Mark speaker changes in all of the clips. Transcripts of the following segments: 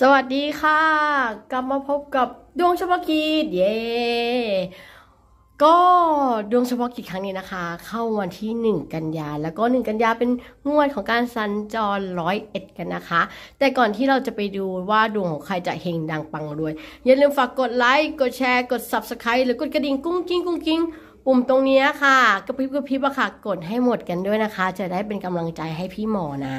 Speaker 1: สวัสดีค่ะกลับมาพบกับดวงเฉพาะกิจเย่ก็ดวงเฉพาะกิจครั้งนี้นะคะ เข้าวันที่ 1 กันยา แล้วก็ 1 กันยาเป็นงวดของการสัญจรร้อยเอ็ดกันนะคะ แต่ก่อนที่เราจะไปดูว่าดวงของใครจะเฮงดังปังรวยอย่าลืมฝากกดไลค์กดแชร์กด subscribe หรือกดกระดิ่งกุ้งกิ้งกุ้งกิ้ง ปุ่มตรงนี้ค่ะกระพริบกระพริบอะค่ะ กดให้หมดกันด้วยนะคะ จะได้เป็นกำลังใจให้พี่หมอนะ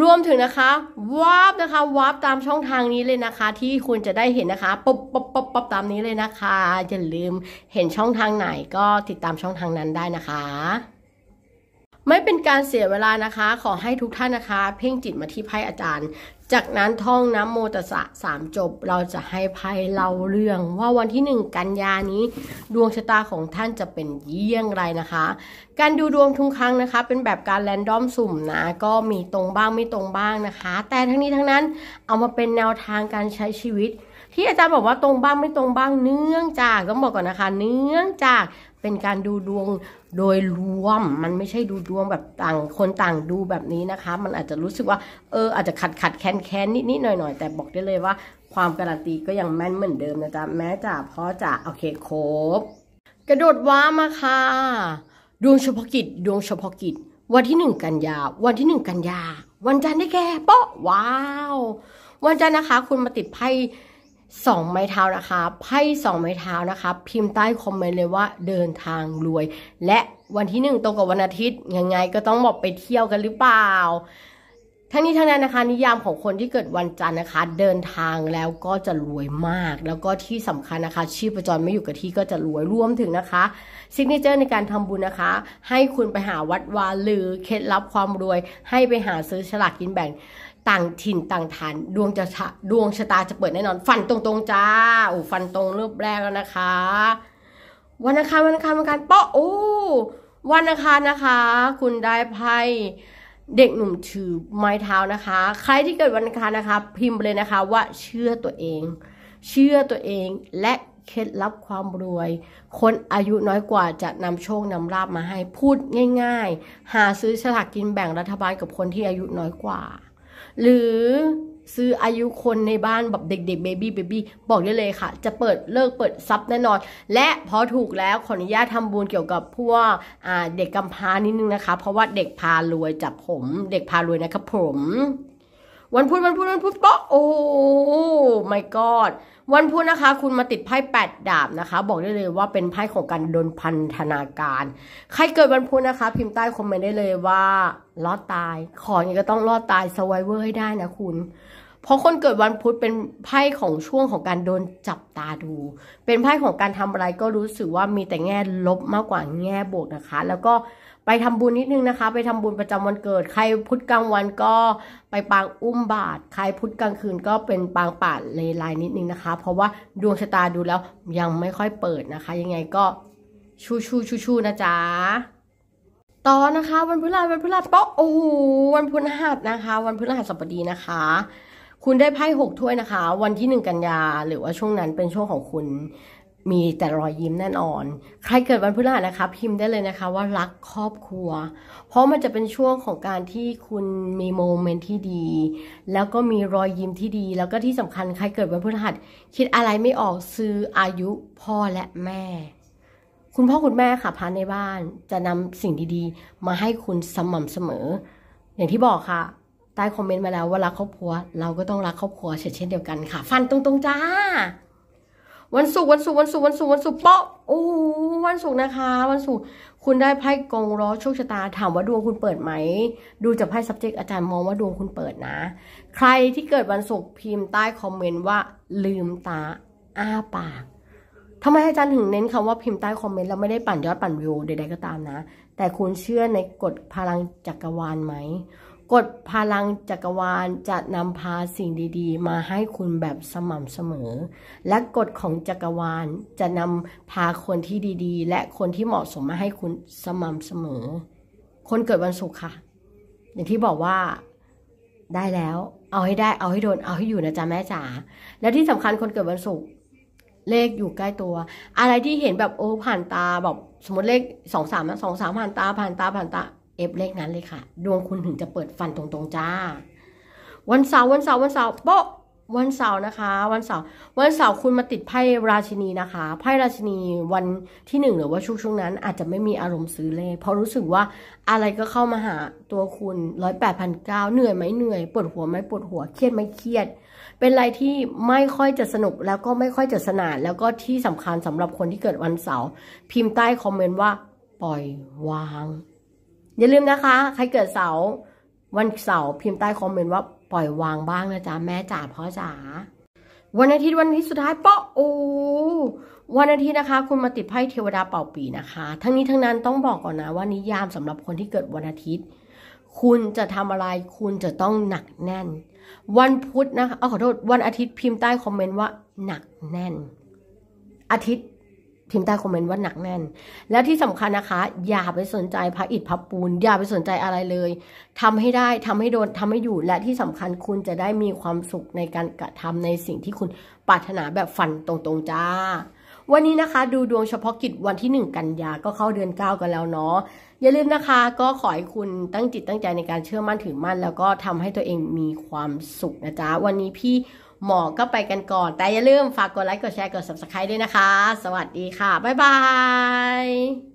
Speaker 1: รวมถึงนะคะวาร์ปนะคะวาร์ปตามช่องทางนี้เลยนะคะ ที่คุณจะได้เห็นนะคะป๊บป๊บป๊บป๊บตามนี้เลยนะคะอย่าลืมเห็นช่องทางไหนก็ติดตามช่องทางนั้นได้นะคะไม่เป็นการเสียเวลานะคะขอให้ทุกท่านนะคะ เพ่งจิตมาที่ไพ่อาจารย์ จากนั้นท่องน้ำโมตสะสามจบ เราจะให้ไพ่เล่าเรื่องว่าวันที่หนึ่งกันยานี้ ดวงชะตาของท่านจะเป็นเยี่ยงไรนะคะ การดูดวงทุกครั้งนะคะ เป็นแบบการแรนดอมสุ่มนะก็มีตรงบ้างไม่ตรงบ้างนะคะ แต่ทั้งนี้ทั้งนั้นเอามาเป็นแนวทางการใช้ชีวิต ที่อาจารย์บอกว่าตรงบ้างไม่ตรงบ้างเนื่องจากต้องบอกก่อนนะคะ เนื่องจากเป็นการดูดวงโดยรวมมันไม่ใช่ดูดวงแบบต่าง คนต่างดูแบบนี้นะคะ มันอาจจะรู้สึกว่า เอออาจจะขัดขัดแค้นแค้นนิดนิดหน่อยหน่อยแต่บอกได้เลยว่าความการันตีก็ยังแม่นเหมือนเดิมนะจ๊ะ แม้จะเพราะจะโอเคครบ กระโดดว้ามาค่ะดวงเฉพาะกิจ ดวงเฉพาะกิจ วันที่หนึ่งกันยาวันที่หนึ่งกันยาวันจันทร์ได้แก่เปาะว้าว วันจันทร์นะคะคุณมาติดไพ่สองไม้เท้านะคะไพ่สองไม้เท้านะคะ พิมพ์ใต้คอมเมนต์เลยว่า เดินทางรวย และวันที่หนึ่งตรงกับวันอาทิตย์ยังไงก็ต้องบอกไปเที่ยวกันหรือเปล่าทั้งนี้ทั้งนั้นนะคะ นิยามของคนที่เกิดวันจันทร์นะคะ เดินทางแล้วก็จะรวยมาก แล้วก็ที่สำคัญนะคะ ชีพจรไม่อยู่กับที่ก็จะรวยรวมถึงนะคะซิกเนเจอร์ในการทำบุญนะคะ ให้คุณไปหาวัดวาหรือ เคล็ดลับความรวย ให้ไปหาซื้อฉลากกินแบ่งต่างถิ่นต่างฐานดวงจะดวงชะตาจะเปิดแน่นอนฟันตรง ๆจ้าโอ้ฟันตรงเรองแรกแล้วนะคะวันอังคาร วันอังคารวันอังคารเปาะโอ้วันอังคารนะคะคุณได้ไพ่เด็กหนุ่มถือไม้เท้านะคะ ใครที่เกิดวันอังคารนะคะ พิมพ์เลยนะคะว่าเชื่อตัวเอง เชื่อตัวเองและเคล็ดลับความรวย คนอายุน้อยกว่าจะนำโชคนำลาบมาให้พูดง่าย ๆ หาซื้อสลากกินแบ่งรัฐบาลกับคนที่อายุน้อยกว่าหรือซื้ออายุคนในบ้านแบบเด็กๆเบบี้เบบี้บอกได้เลยค่ะ จะเปิดเลิกเปิดซับแน่นอนและพอถูกแล้ว ขออนุญาตทำบุญเกี่ยวกับพวกเด็กกำพร้านิดนึงนะคะ เพราะว่าเด็กพารวยจับผม เด็กพารวยนะครับผมวันพุธวันพุธวันพุธกป๊โอ้ my god วันพุธนะคะ คุณมาติดไพ่แปดดาบนะคะ บอกได้เลยว่าเป็นไพ่ของการโดนพันธนาการ ใครเกิดวันพุธนะคะ พิมพ์ใต้คอมเมนต์ได้เลยว่ารอดตาย ขออย่างก็ต้องรอดตายสวายเวอร์ให้ได้นะ คุณ เพราะคนเกิดวันพุธเป็นไพ่ของช่วงของการโดนจับตาดู เป็นไพ่ของการทำอะไรก็รู้สึกว่ามีแต่แง่ลบมากกว่าแง่บวกนะคะ แล้วก็ไปทำบุญนิดนึงนะคะ ไปทำบุญประจำวันเกิด ใครพุธกลางวันก็ไปปางอุ้มบาท ใครพุธกลางคืน ก็เป็นปางป่าเลไลนิดนึงนะคะ เพราะว่าดวงชะตาดูแล้วยังไม่ค่อยเปิดนะคะ ยังไงก็ชูชูชูชูนะจ๊ะต่อนะคะ วันพฤหัสวันพฤหัสป๊อโอ้โหวันพฤหัสนะคะ วันพฤหัสบดีนะคะ คุณได้ไพ่หกถ้วยนะคะ วันที่หนึ่งกันยา หรือว่าช่วงนั้นเป็นช่วงของคุณมีแต่รอยยิ้มแน่นอน ใครเกิดวันพฤหัสนะคะ พิมพ์ได้เลยนะคะ ว่ารักครอบครัว เพราะมันจะเป็นช่วงของการที่คุณมีโมเมนต์ที่ดี แล้วก็มีรอยยิ้มที่ดี แล้วก็ที่สำคัญใครเกิดวันพฤหัสคิดอะไรไม่ออกซื้ออายุพ่อและแม่ คุณพ่อคุณแม่ค่ะ พาในบ้านจะนำสิ่งดี ๆ มาให้คุณสม่ำเสมอ อย่างที่บอกค่ะ ใต้คอมเมนต์มาแล้ว ว่ารักครอบครัว เราก็ต้องรักครอบครัวเช่นเดียวกันค่ะฟันตรงๆจ้าวันศุกร์วันศุกร์วันศุกร์วันศุกร์วันศุกร์เปาะโอ้วันศุกร์นะคะ วันศุกร์คุณได้ไพ่กองร้อโชคชะตาถามว่าดวงคุณเปิดไหม ดูจากไพ่ subject อาจารย์มองว่าดวงคุณเปิดนะ ใครที่เกิดวันศุกร์พิมพ์ใต้คอมเมนต์ ว่าลืมตาอ้าปากทำไมอาจารย์ถึงเน้นคำว่าพิมพ์ใต้คอมเมนต์แล้วไม่ได้ปั่นยอดปั่นวิวใดๆก็ตามนะ แต่คุณเชื่อในกฎพลังจักรวาลไหมกฎพลังจักรวาลจะนำพาสิ่งดีๆ มาให้คุณแบบสม่ำเสมอ และกฎของจักรวาลจะนำพาคนที่ดีๆ และคนที่เหมาะสมมาให้คุณสม่ำเสมอ คนเกิดวันศุกร์ค่ะ อย่างที่บอกว่าได้แล้ว เอาให้ได้ เอาให้โดนเอาให้อยู่นะจ๊ะแม่จ๋าและที่สำคัญคนเกิดวันศุกร์เลขอยู่ใกล้ตัว อะไรที่เห็นแบบโอ้ผ่านตาแบบสมมติเลขสองสามสองสามผ่านตาผ่านตาผ่านตาอฟเลขนั้นเลยค่ะ ดวงคุณถึงจะเปิดฟันตรงๆจ้า วันเสาร์วันเสาร์วันเสาร์โป๊ะวันเสาร์นะคะ วันเสาร์วันเสาร์คุณมาติดไพ่ราชินีนะคะ ไพ่ราชินีวันที่หนึ่งหรือว่าช่วงช่วงนั้นอาจจะไม่มีอารมณ์ซื้อเลย เพราะรู้สึกว่าอะไรก็เข้ามาหาตัวคุณร้อยแปดพันเก้าเหนื่อยไหมเหนื่อย ปวดหัวไหมปวดหัว เครียดไหมเครียด เป็นอะไรที่ไม่ค่อยจะสนุกแล้วก็ไม่ค่อยจะสนานแล้วก็ที่สำคัญสำหรับคนที่เกิดวันเสาร์พิมพ์ใต้คอมเมนต์ว่า ปล่อยวางอย่าลืมนะคะใครเกิดเสาร์วันเสาร์พิมพ์ใต้คอมเมนต์ว่าปล่อยวางบ้างนะจ๊ะแม่จ๋าพ่อจ๋าวันอาทิตย์วันที่สุดท้ายเปาะโอ้วันอาทิตย์นะคะ คุณมาติดไพ่เทวดาเป่าปีนะคะ ทั้งนี้ทั้งนั้นต้องบอกก่อนนะ ว่านิยามสำหรับคนที่เกิดวันอาทิตย์ คุณจะทำอะไรคุณจะต้องหนักแน่น วันพุธนะคะเอาขอโทษ วันอาทิตย์พิมพ์ใต้คอมเมนต์ว่าหนักแน่น อาทิตย์พิมพ์ใต้คอมเมนต์ว่าหนักแน่น และที่สำคัญนะคะ อย่าไปสนใจพระอิฐพระปูนอย่าไปสนใจอะไรเลย ทำให้ได้ทำให้โดนทำให้อยู่ และที่สำคัญคุณจะได้มีความสุขในการกระทำในสิ่งที่คุณปรารถนาแบบฝันตรงๆจ้า วันนี้นะคะ ดูดวงเฉพาะกิจวันที่1กันยาก็เข้าเดือน9กันแล้วเนาะอย่าลืมนะคะ ก็ขอให้คุณตั้งจิตตั้งใจในการเชื่อมั่นถือมั่น แล้วก็ทำให้ตัวเองมีความสุขนะจ๊ะ วันนี้พี่หมอก็ไปกันก่อนแต่อย่าลืมฝากกดไลค์กดแชร์กด subscribe ด้วยนะคะ สวัสดีค่ะ บ๊ายบาย